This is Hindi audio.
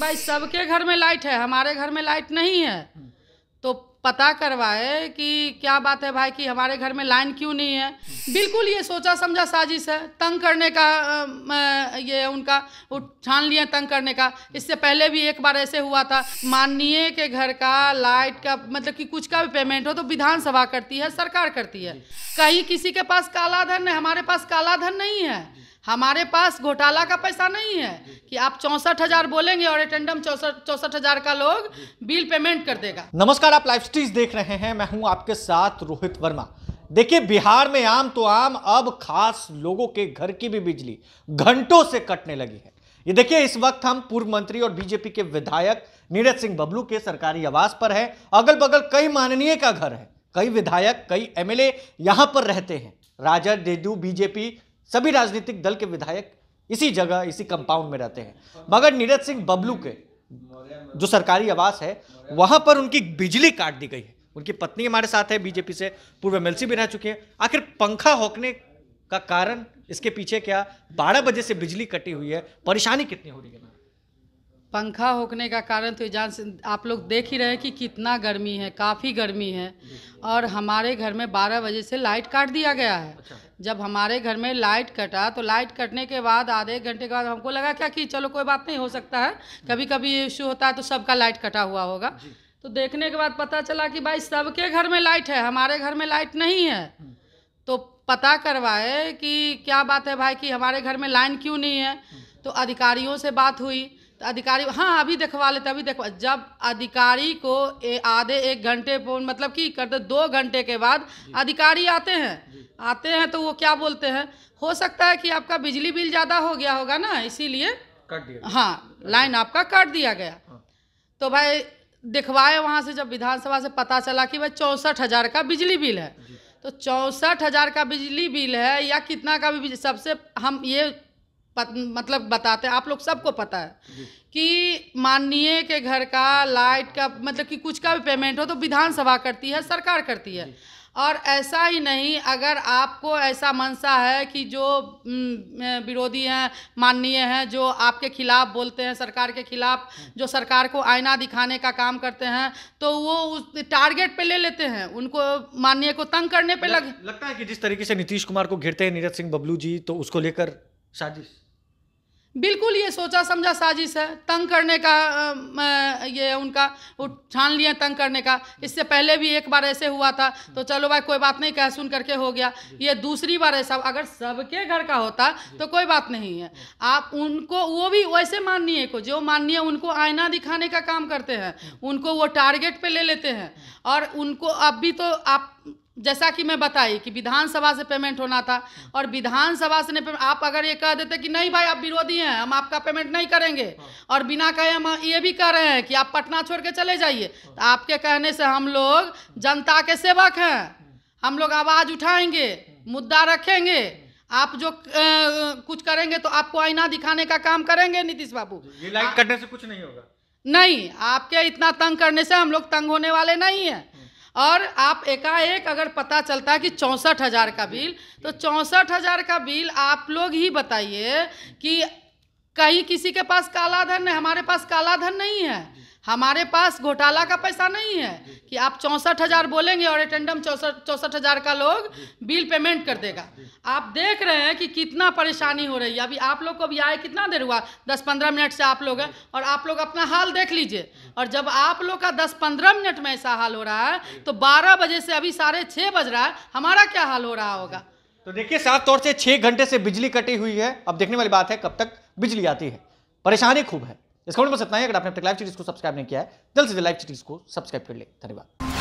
भाई सबके घर में लाइट है हमारे घर में लाइट नहीं है तो पता करवाए कि क्या बात है भाई कि हमारे घर में लाइन क्यों नहीं है बिल्कुल ये सोचा समझा साजिश है तंग करने का ये उनका छान ठान लिए तंग करने का इससे पहले भी एक बार ऐसे हुआ था माननीय के घर का लाइट का मतलब कि कुछ का भी पेमेंट हो तो विधानसभा करती है सरकार करती है कहीं किसी के पास काला धन है हमारे पास काला धन नहीं है हमारे पास घोटाला का पैसा नहीं है कि आप चौसठ हजार बोलेंगे और एटेंडम चौसठ हजार का लोग बिल पेमेंट कर देगा नमस्कार आप लाइव स्ट्रीज देख रहे हैं मैं हूं आपके साथ रोहित वर्मा देखिए बिहार में आम तो आम अब खास लोगों के घर की भी बिजली घंटों से कटने लगी है ये देखिए इस वक्त हम पूर्व मंत्री और बीजेपी के विधायक नीरज सिंह बबलू के सरकारी आवास पर है अगल बगल कई माननीय का घर है कई विधायक कई एमएलए यहां पर रहते हैं राजद जेडू बीजेपी सभी राजनीतिक दल के विधायक इसी जगह इसी कंपाउंड में रहते हैं मगर नीरज सिंह बबलू के जो सरकारी आवास है वहां पर उनकी बिजली काट दी गई है उनकी पत्नी हमारे साथ है बीजेपी से पूर्व एमएलसी भी रह चुके हैं आखिर पंखा होकने का कारण इसके पीछे क्या बारह बजे से बिजली कटी हुई है परेशानी कितनी हो रही है पंखा होकने का कारण तो जान से आप लोग देख ही रहे हैं कि कितना गर्मी है काफ़ी गर्मी है और हमारे घर में 12 बजे से लाइट काट दिया गया है अच्छा। जब हमारे घर में लाइट कटा तो लाइट कटने के बाद आधे घंटे के बाद हमको लगा क्या कि चलो कोई बात नहीं हो सकता है कभी कभी इश्यू होता है तो सबका लाइट कटा हुआ होगा तो देखने के बाद पता चला कि भाई सबके घर में लाइट है हमारे घर में लाइट नहीं है हम्म। तो पता करवाए कि क्या बात है भाई कि हमारे घर में लाइन क्यों नहीं है हम्म। तो अधिकारियों से बात हुई तो अधिकारी हाँ अभी देखवा लेते अभी देखवा जब अधिकारी को ए, आधे एक घंटे मतलब कि करते दो घंटे के बाद अधिकारी आते हैं आते हैं तो वो क्या बोलते हैं हो सकता है कि आपका बिजली बिल ज़्यादा हो गया होगा ना इसीलिए कट दिया हाँ लाइन आपका कट दिया गया हाँ। तो भाई दिखवाए वहाँ से जब विधानसभा से पता चला कि भाई चौंसठ हज़ार का बिजली बिल है तो चौंसठ हज़ार का बिजली बिल है या कितना का भी सबसे हम ये पत, मतलब बताते हैं आप लोग सबको पता है कि माननीय के घर का लाइट का मतलब कि कुछ का भी पेमेंट हो तो विधानसभा करती है सरकार करती है और ऐसा ही नहीं अगर आपको ऐसा मनसा है कि जो विरोधी हैं माननीय हैं जो आपके खिलाफ बोलते हैं सरकार के खिलाफ जो सरकार को आईना दिखाने का काम करते हैं तो वो उस टारगेट पे ले लेते हैं उनको माननीय को तंग करने पे लग लगता है कि जिस तरीके से नीतीश कुमार को घेरते हैं नीरज सिंह बबलू जी तो उसको लेकर साजिश बिल्कुल ये सोचा समझा साजिश है तंग करने का ये उनका ठान लिए तंग करने का इससे पहले भी एक बार ऐसे हुआ था तो चलो भाई कोई बात नहीं कह सुन करके हो गया ये दूसरी बार ऐसा अगर सबके घर का होता तो कोई बात नहीं है आप उनको वो भी वैसे माननीय को जो माननीय उनको आईना दिखाने का काम करते हैं उनको वो टारगेट पर ले लेते हैं और उनको अब भी तो आप जैसा कि मैं बताई कि विधानसभा से पेमेंट होना था और विधानसभा से नहीं आप अगर ये कह देते कि नहीं भाई आप विरोधी हैं हम आपका पेमेंट नहीं करेंगे हाँ। और बिना कहे हम ये भी कह रहे हैं कि आप पटना छोड़ के चले जाइए हाँ। तो आपके कहने से हम लोग जनता के सेवक हैं हम लोग आवाज़ उठाएंगे मुद्दा रखेंगे आप जो आ, कुछ करेंगे तो आपको आईना दिखाने का काम करेंगे नीतीश बाबू लाइक करने से कुछ नहीं होगा नहीं आपके इतना तंग करने से हम लोग तंग होने वाले नहीं हैं और आप एकाएक अगर पता चलता है कि चौंसठ हज़ार का बिल तो चौंसठ हज़ार का बिल आप लोग ही बताइए कि कहीं किसी के पास काला धन है हमारे पास काला धन नहीं है हमारे पास घोटाला का पैसा नहीं है कि आप चौंसठ हज़ार बोलेंगे और एटेंडम चौसठ चौंसठ हज़ार का लोग बिल पेमेंट कर देगा आप देख रहे हैं कि कितना परेशानी हो रही है अभी आप लोग को भी आए कितना देर हुआ दस पंद्रह मिनट से आप लोग हैं और आप लोग अपना हाल देख लीजिए और जब आप लोग का दस पंद्रह मिनट में ऐसा हाल हो रहा है तो बारह बजे से अभी साढ़े छः बज रहा है हमारा क्या हाल हो रहा होगा तो देखिए साफ तौर से छः घंटे से बिजली कटी हुई है अब देखने वाली बात है कब तक बिजली आती है परेशानी खूब है इस खबर में बस इतना ही अगर आपने लाइव चीज को सब्सक्राइब नहीं किया है जल्द से जल्द लाइव चीज को सब्सक्राइब कर ले धन्यवाद